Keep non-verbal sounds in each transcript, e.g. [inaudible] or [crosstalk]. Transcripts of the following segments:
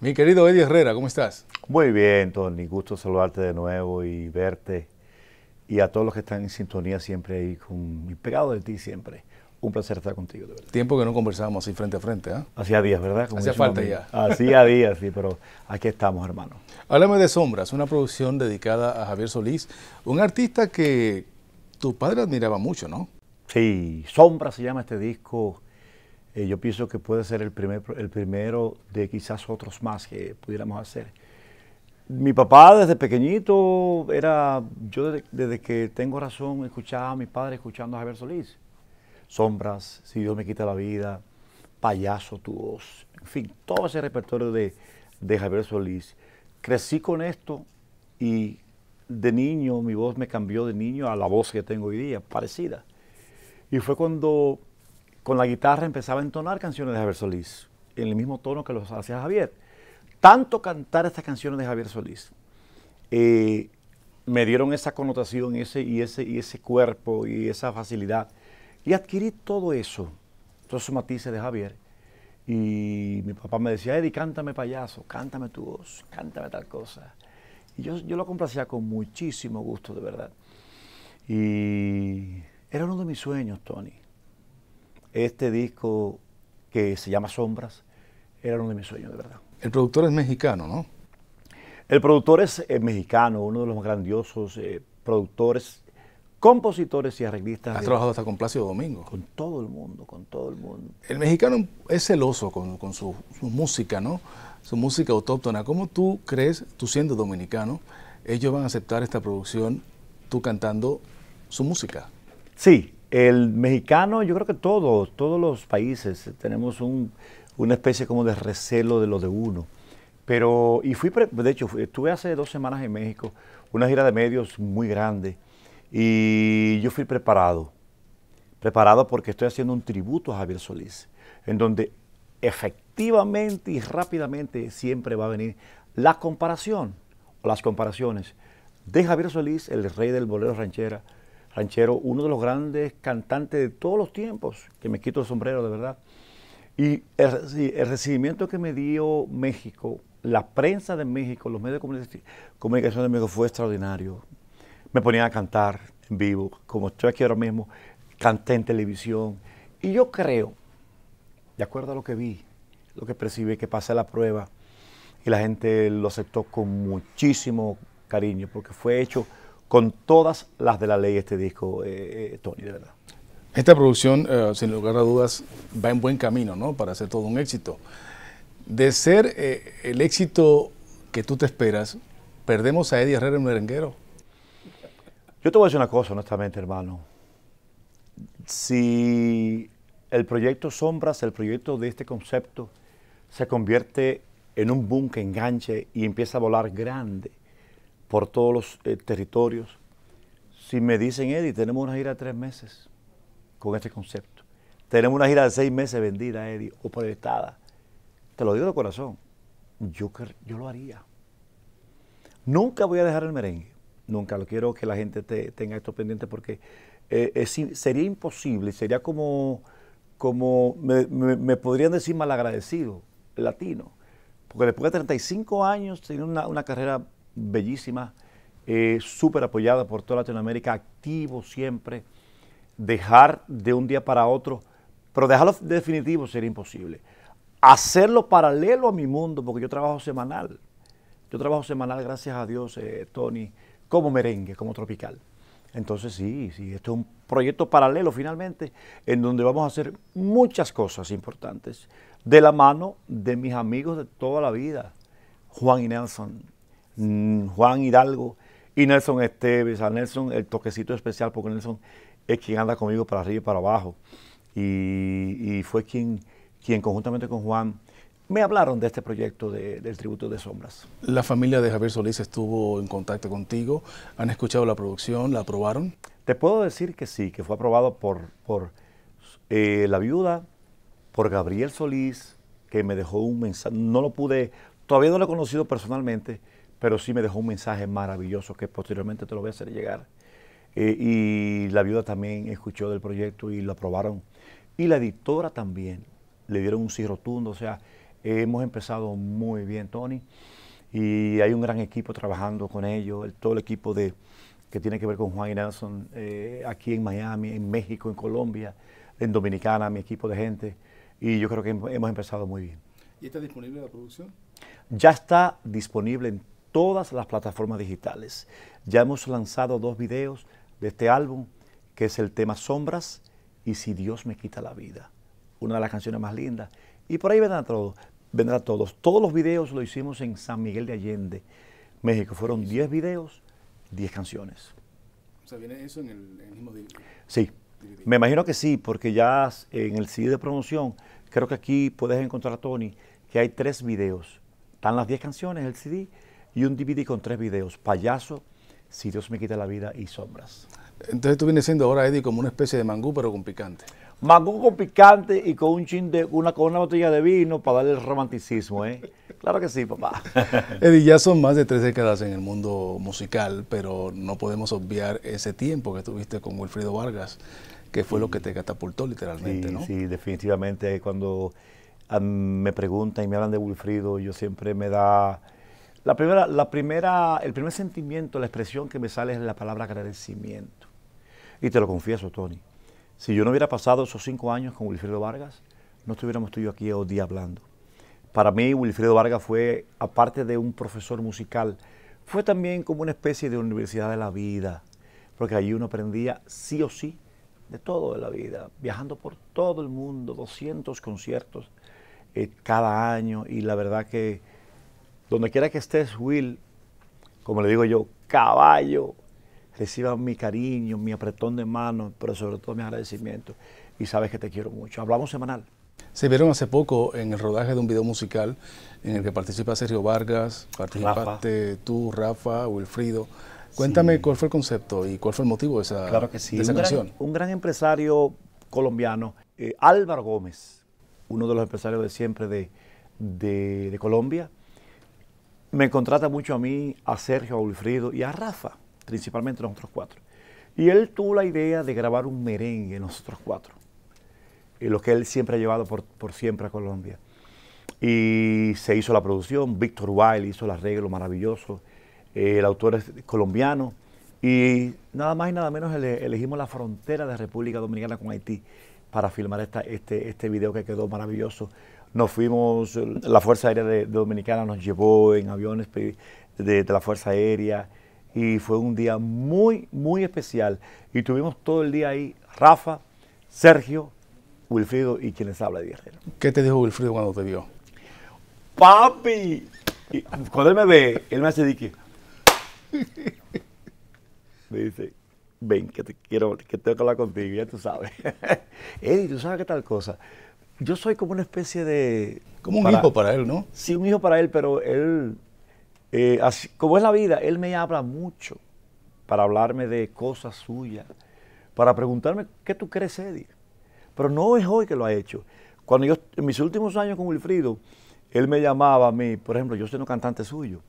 Mi querido Eddie Herrera, ¿cómo estás? Muy bien, Tony. Gusto saludarte de nuevo y verte. Y a todos los que están en sintonía siempre ahí, con, mi pegado de ti siempre. Un placer estar contigo, de verdad. Tiempo que no conversábamos así frente a frente, ¿ah? Hacía días, ¿verdad? Hacía falta ya. Hacía días, sí, pero aquí estamos, hermano. Háblame de Sombras, una producción dedicada a Javier Solís, un artista que tu padre admiraba mucho, ¿no? Sí, Sombras se llama este disco eh, yo pienso que puede ser el, primer, el primero de quizás otros más que pudiéramos hacer. Mi papá desde pequeñito era, yo desde, que tengo razón, escuchaba a mi padre escuchando a Javier Solís. Sombras, Si Dios me quita la vida, Payaso tu voz, en fin, todo ese repertorio de, de Javier Solís. Crecí con esto y de niño, mi voz me cambió de niño a la voz que tengo hoy día, parecida. Y fue cuando con la guitarra empezaba a entonar canciones de Javier Solís, en el mismo tono que los hacía Javier. Tanto cantar estas canciones de Javier Solís, eh, me dieron esa connotación ese, y, ese, y ese cuerpo y esa facilidad. Y adquirí todo eso, todos esos matices de Javier. Y mi papá me decía, Eddie, cántame payaso, cántame tu voz, cántame tal cosa. Y yo, yo lo complacía con muchísimo gusto, de verdad. Y era uno de mis sueños, Tony este disco que se llama Sombras era uno de mis sueños, de verdad. El productor es mexicano, ¿no? El productor es eh, mexicano, uno de los más grandiosos eh, productores, compositores y arreglistas. ¿Has trabajado hasta con Plácido Domingo? Con todo el mundo, con todo el mundo. El mexicano es celoso con, su, música, ¿no? Su música autóctona. ¿Cómo tú crees, tú siendo dominicano, ellos van a aceptar esta producción, tú cantando su música? Sí, el mexicano, yo creo que todos, todos los países tenemos una especie como de recelo de lo de uno. Pero, y fui, de hecho, estuve hace dos semanas en México, una gira de medios muy grande, y yo fui preparado, preparado porque estoy haciendo un tributo a Javier Solís, en donde efectivamente y rápidamente siempre va a venir la comparación, o las comparaciones, de Javier Solís, el rey del bolero ranchera, ranchero, uno de los grandes cantantes de todos los tiempos, que me quito el sombrero de verdad. Y el, recibimiento que me dio México, la prensa de México, los medios de comunicación de México fue extraordinario. Me ponían a cantar en vivo, como estoy aquí ahora mismo, canté en televisión. Y yo creo, de acuerdo a lo que vi, lo que percibí, que pasé la prueba y la gente lo aceptó con muchísimo cariño, porque fue hecho con todas las de la ley este disco, eh, eh, Tony, de verdad. Esta producción, eh, sin lugar a dudas, va en buen camino, ¿no? Para ser todo un éxito. De ser el éxito que tú te esperas, perdemos a Eddie Herrera merenguero. Yo te voy a decir una cosa, honestamente, hermano. Si el proyecto Sombras, el proyecto de este concepto, se convierte en un boom que enganche y empieza a volar grande, por todos los eh, territorios. Si me dicen, Eddie, tenemos una gira de tres meses con este concepto. Tenemos una gira de seis meses vendida, Eddie, o proyectada. Te lo digo de corazón. Yo, yo lo haría. Nunca voy a dejar el merengue. Nunca. Lo quiero que la gente tenga esto pendiente porque eh, sería imposible. Sería como, como me, podrían decir malagradecido, latino. Porque después de 35 años, tiene una carrera bellísima, eh, súper apoyada por toda Latinoamérica, activo siempre. Dejar de un día para otro, pero dejarlo definitivo sería imposible. Hacerlo paralelo a mi mundo, porque yo trabajo semanal. Yo trabajo semanal, gracias a Dios, eh, Tony, como merengue, como tropical. Entonces sí, sí, esto es un proyecto paralelo finalmente, en donde vamos a hacer muchas cosas importantes de la mano de mis amigos de toda la vida, Juan y Nelson, Mm, Juan Hidalgo y Nelson Esteves. A Nelson el toquecito especial porque Nelson es quien anda conmigo para arriba y para abajo. Y, fue quien, quien conjuntamente con Juan me hablaron de este proyecto del Tributo de Sombras. La familia de Javier Solís estuvo en contacto contigo, han escuchado la producción, la aprobaron. Te puedo decir que sí, que fue aprobado por, por eh, la viuda, por Gabriel Solís, que me dejó un mensaje, no lo pude, todavía no lo he conocido personalmente, pero sí me dejó un mensaje maravilloso que posteriormente te lo voy a hacer llegar. Eh, y la viuda también escuchó del proyecto y lo aprobaron. Y la editora también le dieron un sí rotundo. O sea, hemos empezado muy bien, Tony. Y hay un gran equipo trabajando con ellos, todo el equipo de, que tiene que ver con Juan y Nelson, eh, aquí en Miami, en México, en Colombia, en Dominicana, mi equipo de gente. Y yo creo que hemos empezado muy bien. ¿Y está disponible la producción? Ya está disponible en todas las plataformas digitales. Ya hemos lanzado dos videos de este álbum, que es el tema Sombras y Si Dios me quita la vida. Una de las canciones más lindas. Y por ahí vendrán todos. todos. Todos los videos lo hicimos en San Miguel de Allende, México. Fueron 10 videos, 10 canciones. O sea, viene eso en el, mismo día. Sí. Me imagino que sí, porque ya en el CD de promoción, creo que aquí puedes encontrar, Tony, que hay tres videos. Están las 10 canciones, el CD, y un DVD con tres videos, Payaso, Si Dios me quita la vida y Sombras. Entonces tú vienes siendo ahora, Eddie, como una especie de mangú, pero con picante. Mangú con picante y con un chin una, con una botella de vino para darle el romanticismo, ¿eh? Claro que sí, papá. [laughs] Eddie, ya son más de tres décadas en el mundo musical, pero no podemos obviar ese tiempo que tuviste con Wilfrido Vargas, que fue lo que te catapultó literalmente, sí, ¿no? Sí, definitivamente. Cuando ah, me preguntan y me hablan de Wilfrido, yo siempre me da la primera, el primer sentimiento, la expresión que me sale es la palabra agradecimiento. Y te lo confieso, Tony, si yo no hubiera pasado esos cinco años con Wilfredo Vargas, no estuviéramos tú y yo aquí hoy día hablando. Para mí, Wilfredo Vargas fue, aparte de un profesor musical, fue también como una especie de universidad de la vida, porque allí uno aprendía sí o sí de todo de la vida, viajando por todo el mundo, 200 conciertos eh, cada año, y la verdad que donde quiera que estés, Will, como le digo yo, caballo, reciba mi cariño, mi apretón de manos, pero sobre todo mi agradecimiento. Y sabes que te quiero mucho. Hablamos semanal. Se vieron hace poco en el rodaje de un video musical en el que participa Sergio Vargas, participaste tú, Rafa, Wilfrido. Cuéntame cuál fue el concepto y cuál fue el motivo de esa, un canción. Gran, un gran empresario colombiano, eh, Álvaro Gómez, uno de los empresarios de siempre de Colombia, me contrata mucho a mí, a Sergio, a Wilfrido y a Rafa, principalmente nosotros cuatro. Y él tuvo la idea de grabar un merengue, nosotros cuatro. Y lo que él siempre ha llevado por, siempre a Colombia. Y se hizo la producción, Víctor Wilde hizo el arreglo maravilloso, eh, el autor es colombiano. Y nada más y nada menos elegimos la frontera de República Dominicana con Haití para filmar esta, este, este video que quedó maravilloso. Nos fuimos, la Fuerza Aérea de, Dominicana nos llevó en aviones de, la Fuerza Aérea y fue un día muy, muy especial. Y tuvimos todo el día ahí Rafa, Sergio, Wilfrido y quienes habla de Guerrero. ¿Qué te dijo Wilfrido cuando te vio? ¡Papi! cuando él me ve, él me hace dique. [laughs] Me dice, ven, que te quiero, que tengo que hablar contigo, ya tú sabes. [laughs] Eddie, tú sabes qué tal cosa yo soy como una especie de... Como un hijo para él, ¿no? Sí, un hijo para él, pero él, eh, como es la vida, él me habla mucho para hablarme de cosas suyas, para preguntarme qué tú crees, Eddie. Pero no es hoy que lo ha hecho. Cuando yo, en mis últimos años con Wilfrido, él me llamaba a mí, por ejemplo, yo soy un cantante suyo,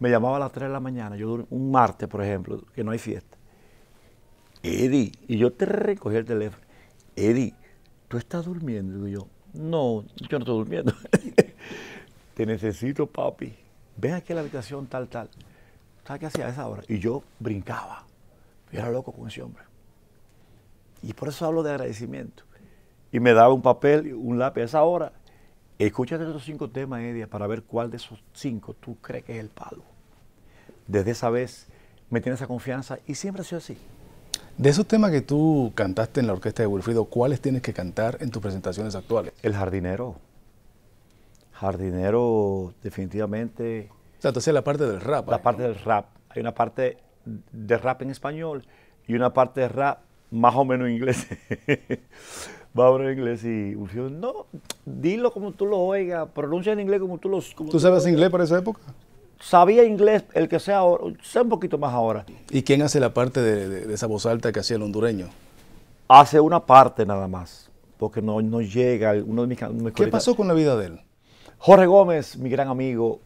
me llamaba a las 3 de la mañana, yo un martes, por ejemplo, que no hay fiesta. Eddie, y yo te recogí el teléfono. Eddie, ¿tú estás durmiendo? Y digo yo, no, yo no estoy durmiendo. [laughs] Te necesito, papi. Ven aquí a la habitación tal, tal. ¿Sabes qué hacía a esa hora? Y yo brincaba. era loco con ese hombre. Y por eso hablo de agradecimiento. Y me daba un papel, un lápiz a esa hora. Escúchate estos cinco temas, Edia, para ver cuál de esos cinco tú crees que es el palo. Desde esa vez me tiene esa confianza y siempre ha sido así. De esos temas que tú cantaste en la orquesta de Wilfrido, ¿cuáles tienes que cantar en tus presentaciones actuales? El jardinero. Jardinero, definitivamente. O sea, la parte del rap. La parte del rap. Hay una parte de rap en español y una parte de rap más o menos inglés. Va [laughs] a en inglés. Y Wilfrido, no, dilo como tú lo oigas, pronuncia en inglés como tú lo. ¿Tú, sabes inglés para esa época? sabía inglés, el que sea ahora, sé un poquito más ahora. ¿Y quién hace la parte de, esa voz alta que hacía el hondureño? Hace una parte nada más, porque no, no llega. Uno de mis, ¿Qué pasó con la vida de él? Jorge Gómez, mi gran amigo,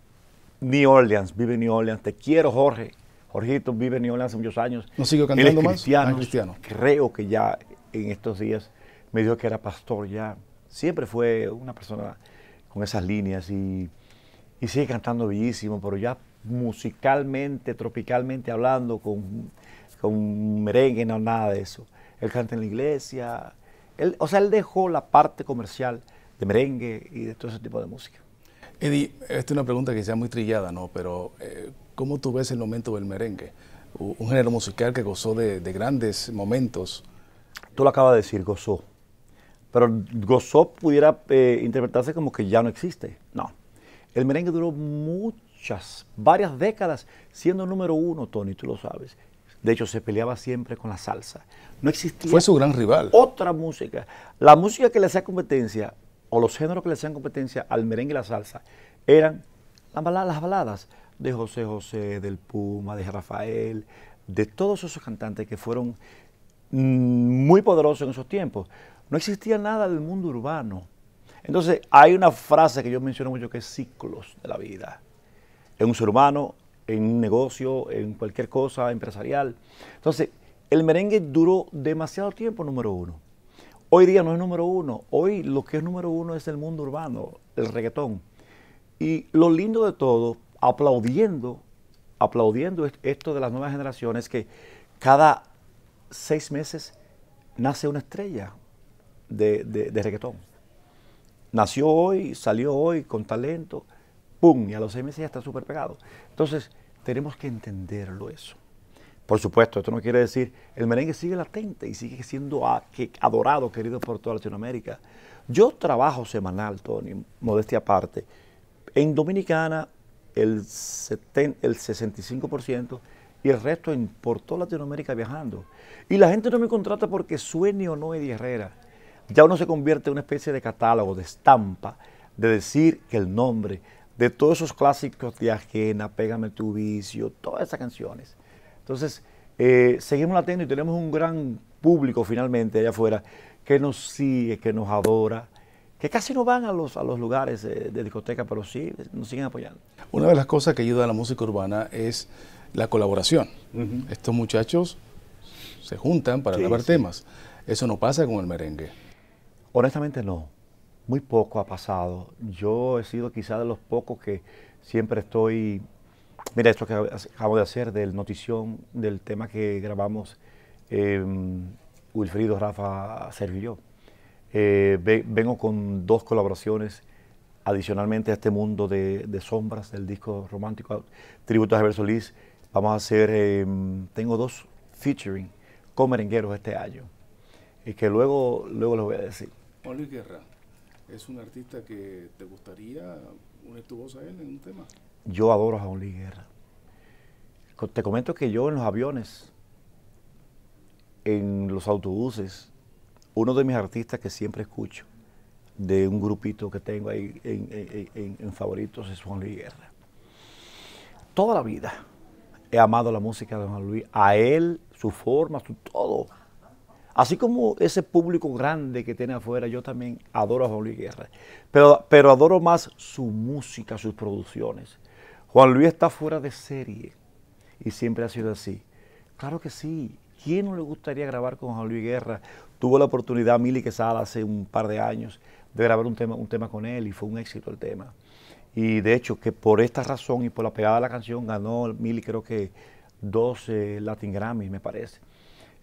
New Orleans, vive en New Orleans. Te quiero, Jorge. Jorgito vive en New Orleans hace muchos años. ¿No sigue cantando es más? Ah, cristiano. Creo que ya en estos días me dijo que era pastor ya. Siempre fue una persona con esas líneas y y sigue cantando bellísimo, pero ya musicalmente, tropicalmente hablando, con, con merengue, no nada de eso. Él canta en la iglesia, o sea, él dejó la parte comercial de merengue y de todo ese tipo de música. Eddie, esta es una pregunta que sea muy trillada, ¿no? Pero, eh, ¿cómo tú ves el momento del merengue? Un, género musical que gozó de, grandes momentos. Tú lo acabas de decir, gozó. Pero gozó pudiera eh, interpretarse como que ya no existe. No. El merengue duró muchas, varias décadas siendo número uno, Tony, tú lo sabes. De hecho, se peleaba siempre con la salsa. No existía. Fue su gran rival. Otra música. La música que le hacía competencia, o los géneros que le hacían competencia al merengue y la salsa, eran las baladas de José José, del Puma, de Rafael, de todos esos cantantes que fueron mm, muy poderosos en esos tiempos. No existía nada del mundo urbano. Entonces, hay una frase que yo menciono mucho que es ciclos de la vida. En un ser humano, en un negocio, en cualquier cosa empresarial. Entonces, el merengue duró demasiado tiempo número uno. Hoy día no es número uno. Hoy lo que es número uno es el mundo urbano, el reggaetón. Y lo lindo de todo, aplaudiendo, aplaudiendo esto de las nuevas generaciones, que cada seis meses nace una estrella de, de reggaetón. Nació hoy, salió hoy con talento, ¡pum! Y a los seis meses ya está súper pegado. Entonces, tenemos que entenderlo eso. Por supuesto, esto no quiere decir, el merengue sigue latente y sigue siendo adorado, querido por toda Latinoamérica. Yo trabajo semanal, Tony, modestia aparte. En Dominicana, el, 65% y el resto en, por toda Latinoamérica viajando. Y la gente no me contrata porque sueño o no de Herrera ya uno se convierte en una especie de catálogo, de estampa, de decir que el nombre de todos esos clásicos de Ajena, Pégame tu vicio, todas esas canciones. Entonces, eh, seguimos latiendo y tenemos un gran público finalmente allá afuera que nos sigue, que nos adora, que casi no van a los, a los lugares de, discoteca, pero sí nos siguen apoyando. Una de las cosas que ayuda a la música urbana es la colaboración. Estos muchachos se juntan para grabar temas. Eso no pasa con el merengue. Honestamente no, muy poco ha pasado. Yo he sido quizá de los pocos que siempre estoy, mira esto que acabo de hacer del notición, del tema que grabamos em, Wilfrido, Rafa, Sergio y yo. Eh, vengo con dos colaboraciones adicionalmente a este mundo de, sombras del disco romántico, tributo a Javier Vamos a hacer, em, tengo dos featuring con merengueros este año, y que luego, luego les voy a decir. Juan Luis Guerra, ¿es un artista que te gustaría unir tu voz a él en un tema? Yo adoro a Juan Luis Guerra. Te comento que yo en los aviones, en los autobuses, uno de mis artistas que siempre escucho, de un grupito que tengo ahí en, favoritos, es Juan Luis Guerra. Toda la vida he amado la música de Juan Luis, a él, su forma, su todo Así como ese público grande que tiene afuera, yo también adoro a Juan Luis Guerra. Pero, pero adoro más su música, sus producciones. Juan Luis está fuera de serie y siempre ha sido así. Claro que sí. ¿Quién no le gustaría grabar con Juan Luis Guerra? Tuvo la oportunidad Mili Quesada hace un par de años de grabar un tema, un tema con él y fue un éxito el tema. Y de hecho que por esta razón y por la pegada de la canción ganó Mili creo que 12 eh, Latin Grammys, me parece.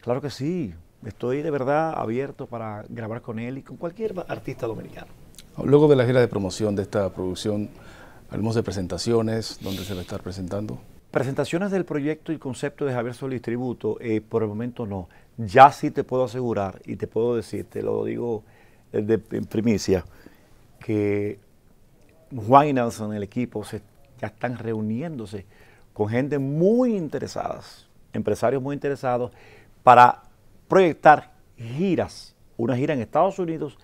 Claro que sí, Estoy de verdad abierto para grabar con él y con cualquier artista dominicano. Luego de la gira de promoción de esta producción, hablamos de presentaciones, ¿dónde se va a estar presentando? Presentaciones del proyecto y concepto de Javier Solís Tributo, eh, por el momento no. Ya sí te puedo asegurar y te puedo decir, te lo digo eh, de, en primicia, que Juan y Nelson, el equipo, se, ya están reuniéndose con gente muy interesadas, empresarios muy interesados, para proyectar giras, una gira en Estados Unidos,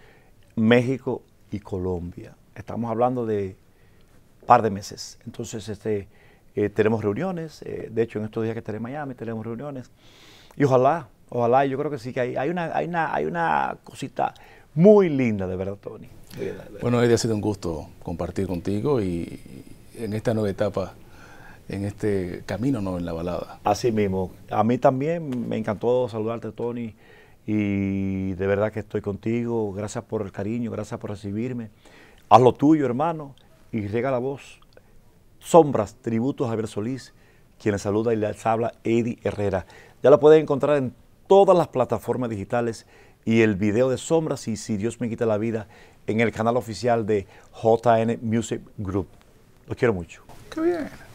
México y Colombia. Estamos hablando de un par de meses. Entonces, este, eh, tenemos reuniones. Eh, de hecho, en estos días que estaré en Miami, tenemos reuniones. Y ojalá, ojalá, yo creo que sí, que hay, una, hay, una, hay una cosita muy linda, de verdad, Tony. Bueno, Eddie, ha sido un gusto compartir contigo y en esta nueva etapa en este camino, no en la balada. Así mismo. A mí también me encantó saludarte, Tony, y de verdad que estoy contigo. Gracias por el cariño, gracias por recibirme. Haz lo tuyo, hermano, y regala la voz. Sombras, tributos a Javier Solís, quien le saluda y les habla Eddie Herrera. Ya lo pueden encontrar en todas las plataformas digitales y el video de Sombras y Si Dios me quita la vida en el canal oficial de JN Music Group. Los quiero mucho. Qué bien.